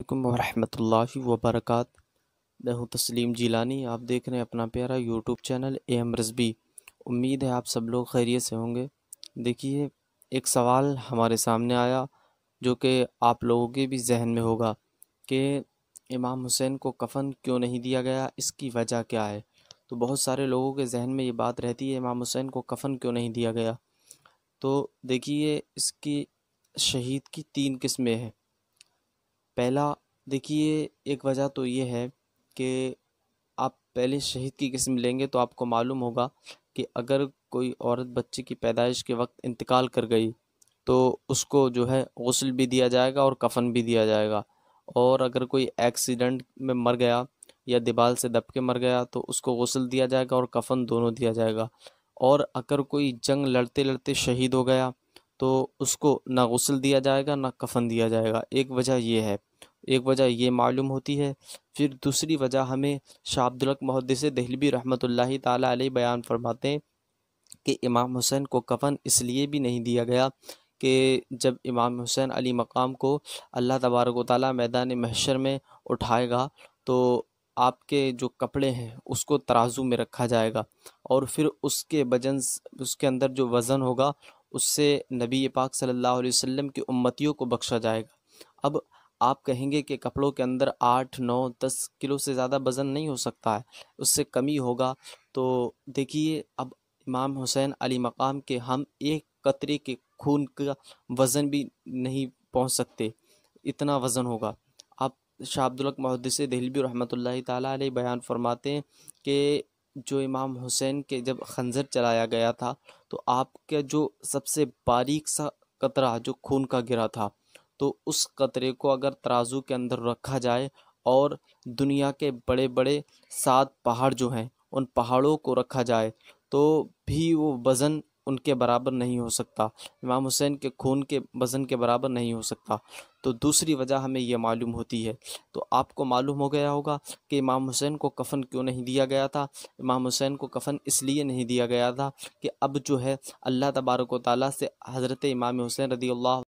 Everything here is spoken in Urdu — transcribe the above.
علیکم ورحمۃ اللہ وبرکاتہ میں ہوں تسلیم جیلانی آپ دیکھ رہے ہیں اپنا پیارا یوٹیوب چینل اے ایم رزبی امید ہے آپ سب لوگ خیریت سے ہوں گے دیکھیے ایک سوال ہمارے سامنے آیا جو کہ آپ لوگوں کے بھی ذہن میں ہوگا کہ امام حسین کو کفن کیوں نہیں دیا گیا اس کی وجہ کیا ہے تو بہت سارے لوگوں کے ذہن میں یہ بات رہتی ہے امام حسین کو کفن کیوں نہیں دیا گیا تو دیکھیے اس کی شہید کی تین قسمیں ہیں پہلا دیکھیے ایک وجہ تو یہ ہے کہ آپ پہلے شہید کی قسم لیں گے تو آپ کو معلوم ہوگا کہ اگر کوئی عورت بچے کی پیدائش کے وقت انتقال کر گئی تو اس کو جو ہے غسل بھی دیا جائے گا اور کفن بھی دیا جائے گا اور اگر کوئی ایکسیڈنٹ میں مر گیا یا دیوال سے دب کے مر گیا تو اس کو غسل دیا جائے گا اور کفن دونوں دیا جائے گا اور اگر کوئی جنگ لڑتے لڑتے شہید ہو گیا تو اس کو نہ غسل دیا جائے گا نہ کفن دیا جائے گا ایک وجہ یہ ہے ایک وجہ یہ معلوم ہوتی ہے پھر دوسری وجہ ہمیں شاہ عبدالق محدث دہلوی رحمۃ اللہ تعالیٰ علیہ بیان فرماتے ہیں کہ امام حسین کو کفن اس لیے بھی نہیں دیا گیا کہ جب امام حسین علی مقام کو اللہ تبارک و تعالیٰ میدان محشر میں اٹھائے گا تو آپ کے جو کپڑے ہیں اس کو ترازو میں رکھا جائے گا اور پھر اس کے بجن اس کے اندر جو وزن ہوگا اس سے نبی پاک صلی اللہ علیہ وسلم کی امتیوں کو بخشا جائے گا اب آپ کہیں گے کہ کپڑوں کے اندر آٹھ نو دس کلو سے زیادہ وزن نہیں ہو سکتا ہے اس سے کمی ہوگا تو دیکھیے اب امام حسین علی مقام کے ہم ایک قطرے کے خون کا وزن بھی نہیں پہنچ سکتے اتنا وزن ہوگا آپ شاہ عبدالق محدث دہلبی رحمۃ اللہ تعالیٰ علیہ بیان فرماتے ہیں کہ جو امام حسین کے جب خنزر چلایا گیا تھا تو آپ کا جو سب سے باریک سا قطرہ جو خون کا گرا تھا تو اس قطرے کو اگر ترازو کے اندر رکھا جائے اور دنیا کے بڑے بڑے سات پہاڑ جو ہیں ان پہاڑوں کو رکھا جائے تو بھی وہ وزن ان کے برابر نہیں ہو سکتا امام حسین کے خون کے وزن کے برابر نہیں ہو سکتا تو دوسری وجہ ہمیں یہ معلوم ہوتی ہے تو آپ کو معلوم ہو گیا ہوگا کہ امام حسین کو کفن کیوں نہیں دیا گیا تھا امام حسین کو کفن اس لیے نہیں دیا گیا تھا کہ اب جو ہے اللہ تبارک و تعالیٰ سے حضرت امام حسین رضی اللہ